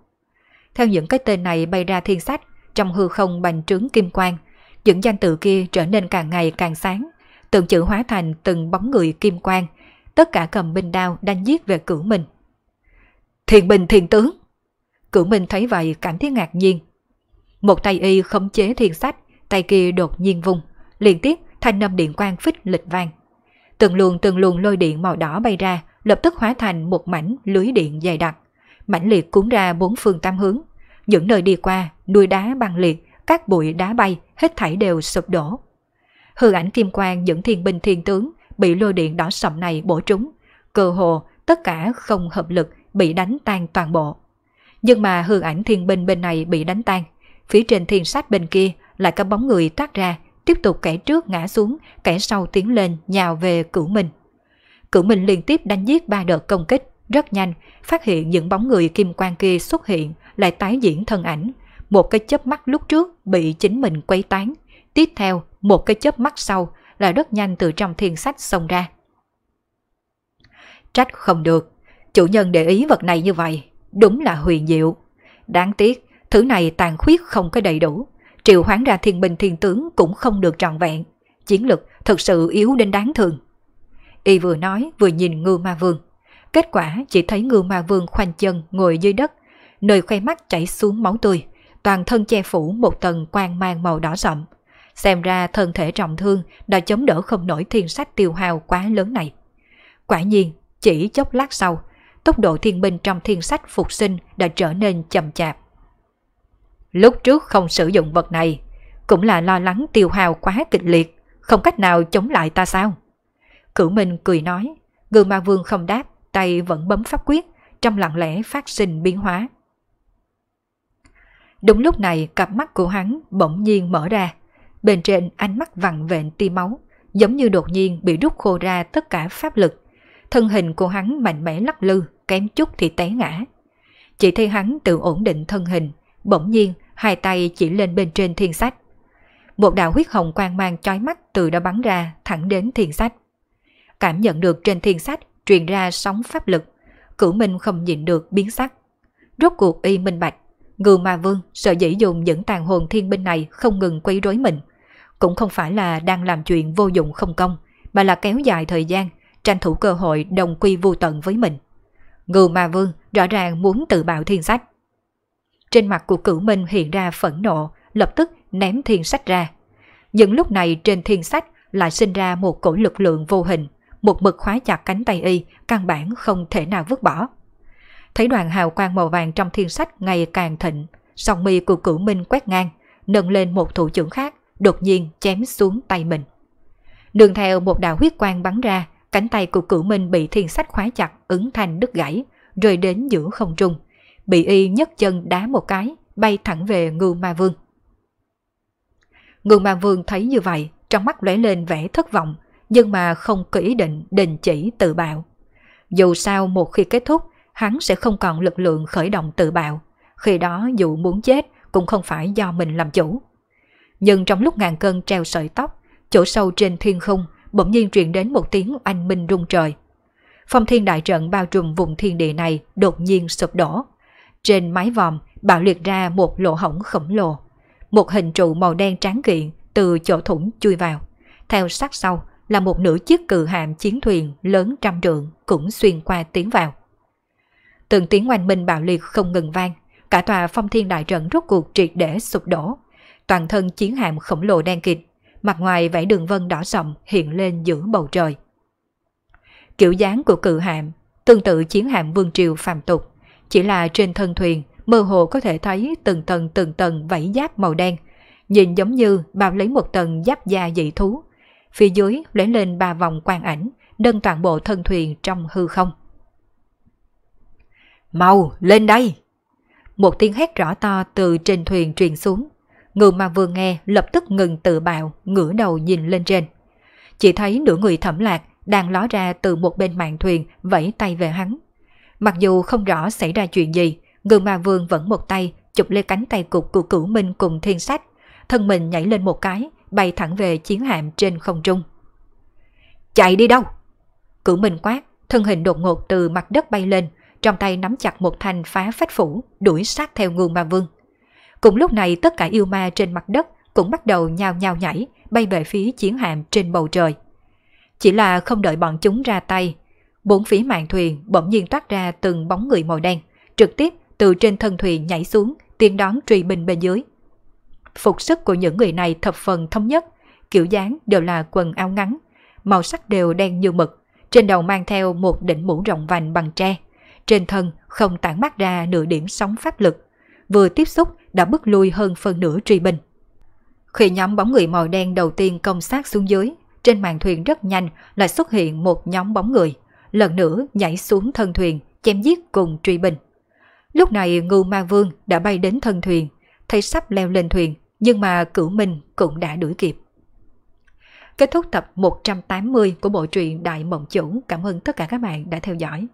Speaker 1: Theo những cái tên này bay ra thiên sách trong hư không bành trướng kim quang, những danh tự kia trở nên càng ngày càng sáng, từng chữ hóa thành từng bóng người kim quang, tất cả cầm binh đao đánh giết về cửu mình. Thiền bình thiền tướng! Cửu mình thấy vậy cảm thấy ngạc nhiên. Một tay y khống chế thiền sách, tay kia đột nhiên vung liên tiếp thanh năm điện quang phích lịch vang. Từng luồng từng luồng lôi điện màu đỏ bay ra, lập tức hóa thành một mảnh lưới điện dày đặc. Mảnh liệt cuốn ra bốn phương tam hướng, những nơi đi qua, núi đá băng liệt, các bụi đá bay, hết thảy đều sụp đổ. Hư ảnh kim quang những thiên binh thiên tướng bị lôi điện đỏ sậm này bổ trúng. Cơ hồ tất cả không hợp lực bị đánh tan toàn bộ. Nhưng mà hư ảnh thiên binh bên này bị đánh tan. Phía trên thiên sát bên kia lại có bóng người thoát ra, tiếp tục kẻ trước ngã xuống, kẻ sau tiến lên nhào về cửu mình. Cửu mình liên tiếp đánh giết ba đợt công kích, rất nhanh, phát hiện những bóng người kim quang kia xuất hiện, lại tái diễn thân ảnh. Một cái chớp mắt lúc trước bị chính mình quấy tán, tiếp theo một cái chớp mắt sau là rất nhanh từ trong thiên sách xông ra. Trách không được, chủ nhân để ý vật này như vậy, đúng là huyền diệu. Đáng tiếc, thứ này tàn khuyết không có đầy đủ, triệu hoán ra thiên binh thiên tướng cũng không được trọn vẹn, chiến lực thực sự yếu đến đáng thương. Y vừa nói vừa nhìn ngư ma vương. Kết quả chỉ thấy ngư ma vương khoanh chân ngồi dưới đất, nơi khoe mắt chảy xuống máu tươi, toàn thân che phủ một tầng quang mang màu đỏ sậm, Xem ra thân thể trọng thương đã chống đỡ không nổi thiên sách tiêu hào quá lớn này. Quả nhiên, chỉ chốc lát sau, tốc độ thiên binh trong thiên sách phục sinh đã trở nên chậm chạp. Lúc trước không sử dụng vật này, cũng là lo lắng tiêu hào quá kịch liệt, không cách nào chống lại ta sao? Cửu Minh cười nói, gương ma vương không đáp, tay vẫn bấm pháp quyết, trong lặng lẽ phát sinh biến hóa. Đúng lúc này cặp mắt của hắn bỗng nhiên mở ra. Bên trên ánh mắt vằn vện tia máu, giống như đột nhiên bị rút khô ra tất cả pháp lực. Thân hình của hắn mạnh mẽ lắc lư, kém chút thì té ngã. Chỉ thấy hắn tự ổn định thân hình, bỗng nhiên hai tay chỉ lên bên trên thiên sách. Một đạo huyết hồng quang mang chói mắt từ đó bắn ra thẳng đến thiên sách. Cảm nhận được trên thiên sách truyền ra sóng pháp lực, cửu minh không nhịn được biến sắc. Rốt cuộc y minh bạch Ngưu Ma Vương sợ dĩ dùng những tàn hồn thiên binh này không ngừng quấy rối mình. Cũng không phải là đang làm chuyện vô dụng không công, mà là kéo dài thời gian, tranh thủ cơ hội đồng quy vô tận với mình. Ngưu Ma Vương rõ ràng muốn tự bạo thiên sách. Trên mặt của cửu minh hiện ra phẫn nộ, lập tức ném thiên sách ra. Những lúc này trên thiên sách lại sinh ra một cổ lực lượng vô hình, một mực khóa chặt cánh tay y, căn bản không thể nào vứt bỏ. Thấy đoàn hào quang màu vàng trong thiên sách ngày càng thịnh, song mi của cửu minh quét ngang, nâng lên một thủ trưởng khác, đột nhiên chém xuống tay mình. Đường theo một đạo huyết quang bắn ra, cánh tay của cửu minh bị thiên sách khóa chặt, ứng thành đứt gãy, rồi đến giữa không trung. Bị y nhấc chân đá một cái, bay thẳng về ngưu ma vương. Ngưu ma vương thấy như vậy, trong mắt lóe lên vẻ thất vọng, nhưng mà không kỹ định đình chỉ tự bạo. Dù sao một khi kết thúc, hắn sẽ không còn lực lượng khởi động tự bạo, khi đó dù muốn chết cũng không phải do mình làm chủ. Nhưng trong lúc ngàn cân treo sợi tóc, chỗ sâu trên thiên khung bỗng nhiên truyền đến một tiếng anh minh rung trời. Phong thiên đại trận bao trùm vùng thiên địa này đột nhiên sụp đổ. Trên mái vòm bạo liệt ra một lỗ hổng khổng lồ. Một hình trụ màu đen tráng kiện từ chỗ thủng chui vào. Theo sát sau là một nửa chiếc cự hạm chiến thuyền lớn trăm trượng cũng xuyên qua tiến vào từng tiếng oanh minh bạo liệt không ngừng vang, cả tòa phong thiên đại trận rốt cuộc triệt để sụp đổ. Toàn thân chiến hạm khổng lồ đen kịt, mặt ngoài vảy đường vân đỏ sậm hiện lên giữa bầu trời. Kiểu dáng của cự hạm, tương tự chiến hạm vương triều phàm tục, chỉ là trên thân thuyền mơ hồ có thể thấy từng tầng từng tầng vảy giáp màu đen, nhìn giống như bao lấy một tầng giáp da dị thú. Phía dưới lóe lên ba vòng quang ảnh, đơn toàn bộ thân thuyền trong hư không. Mau, lên đây! Một tiếng hét rõ to từ trên thuyền truyền xuống. Người mà vừa nghe lập tức ngừng tự bạo, ngửa đầu nhìn lên trên. Chỉ thấy nửa người thẩm lạc đang ló ra từ một bên mạn thuyền vẫy tay về hắn. Mặc dù không rõ xảy ra chuyện gì, người mà vương vẫn một tay chụp lên cánh tay cục của cửu minh cùng thiên sách. Thân mình nhảy lên một cái, bay thẳng về chiến hạm trên không trung. Chạy đi đâu? Cửu minh quát, thân hình đột ngột từ mặt đất bay lên, trong tay nắm chặt một thanh phá phách phủ, đuổi sát theo nguồn ma vương. Cùng lúc này tất cả yêu ma trên mặt đất cũng bắt đầu nhào nhào nhảy, bay về phía chiến hạm trên bầu trời. Chỉ là không đợi bọn chúng ra tay, bốn phía mạn thuyền bỗng nhiên toát ra từng bóng người màu đen, trực tiếp từ trên thân thuyền nhảy xuống, tiên đón truy bình bên dưới. Phục sức của những người này thập phần thống nhất, kiểu dáng đều là quần áo ngắn, màu sắc đều đen như mực, trên đầu mang theo một đỉnh mũ rộng vành bằng tre, trên thân không tản mát ra nửa điểm sóng pháp lực, vừa tiếp xúc đã bước lui hơn phần nửa tri bình Khi nhóm bóng người màu đen đầu tiên công sát xuống dưới, trên màn thuyền rất nhanh lại xuất hiện một nhóm bóng người, lần nữa nhảy xuống thân thuyền, chém giết cùng truy bình Lúc này Ngưu Ma Vương đã bay đến thân thuyền, thấy sắp leo lên thuyền, nhưng mà cửu mình cũng đã đuổi kịp. Kết thúc tập 180 của bộ truyện Đại Mộng Chủ. Cảm ơn tất cả các bạn đã theo dõi.